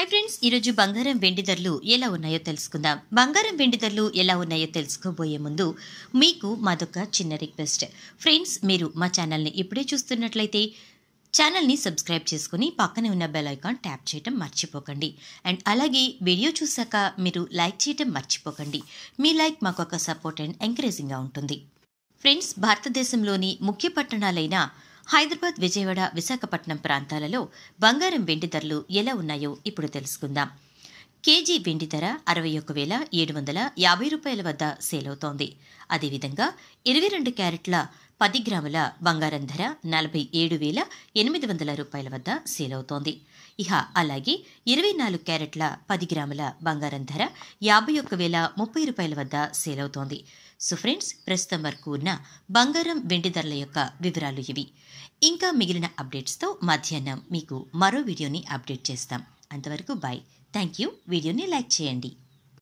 hi friends ఈరోజు బంగారం వెండి ధరలు ఎలా ఉన్నాయో తెలుసుకుందాం బంగారం వెండి ధరలు ఎలా ఉన్నాయో తెలుసుకోబోయే ముందు మీకు మాదొక చిన్న రిక్వెస్ట్ ఫ్రెండ్స్ మీరు మా ఛానల్ని ఇప్పుడే చూస్తున్నట్లయితే ఛానల్ని సబ్స్క్రైబ్ చేసుకుని పక్కనే ఉన్న బెల్ ఐకాన్ ట్యాప్ చేయటం మర్చిపోకండి అండ్ అలాగే వీడియో చూశాక మీరు లైక్ చేయటం మర్చిపోకండి మీ లైక్ మాకు ఒక సపోర్ట్ అండ్ ఎంకరేజింగ్గా ఉంటుంది ఫ్రెండ్స్ భారతదేశంలోని ముఖ్య పట్టణాలైన హైదరాబాద్ విజయవాడ విశాఖపట్నం ప్రాంతాలలో బంగారం వెండి ధరలు ఎలా ఉన్నాయో ఇప్పుడు తెలుసుకుందాం కేజీ వెండి ధర అరవై ఒక్క వేల ఏడు వందల యాభై రూపాయల వద్ద సేల్ అవుతోంది అదేవిధంగా ఇరవై రెండు క్యారెట్ల పది గ్రాముల బంగారం ధర నలభై ఏడు వేల ఎనిమిది వందల రూపాయల వద్ద సేల్ అవుతోంది ఇహ అలాగే ఇరవై నాలుగు క్యారెట్ల పది గ్రాముల బంగారం ధర యాభై ఒక్క వేల ముప్పై రూపాయల వద్ద సేల్ అవుతోంది సో ఫ్రెండ్స్ ప్రస్తుతం వరకు ఉన్న బంగారం వెండి ధరల యొక్క వివరాలు ఇవి ఇంకా మిగిలిన అప్డేట్స్తో మధ్యాహ్నం మీకు మరో వీడియోని అప్డేట్ చేస్తాం అంతవరకు బాయ్ థ్యాంక్ యూ వీడియోని లైక్ చేయండి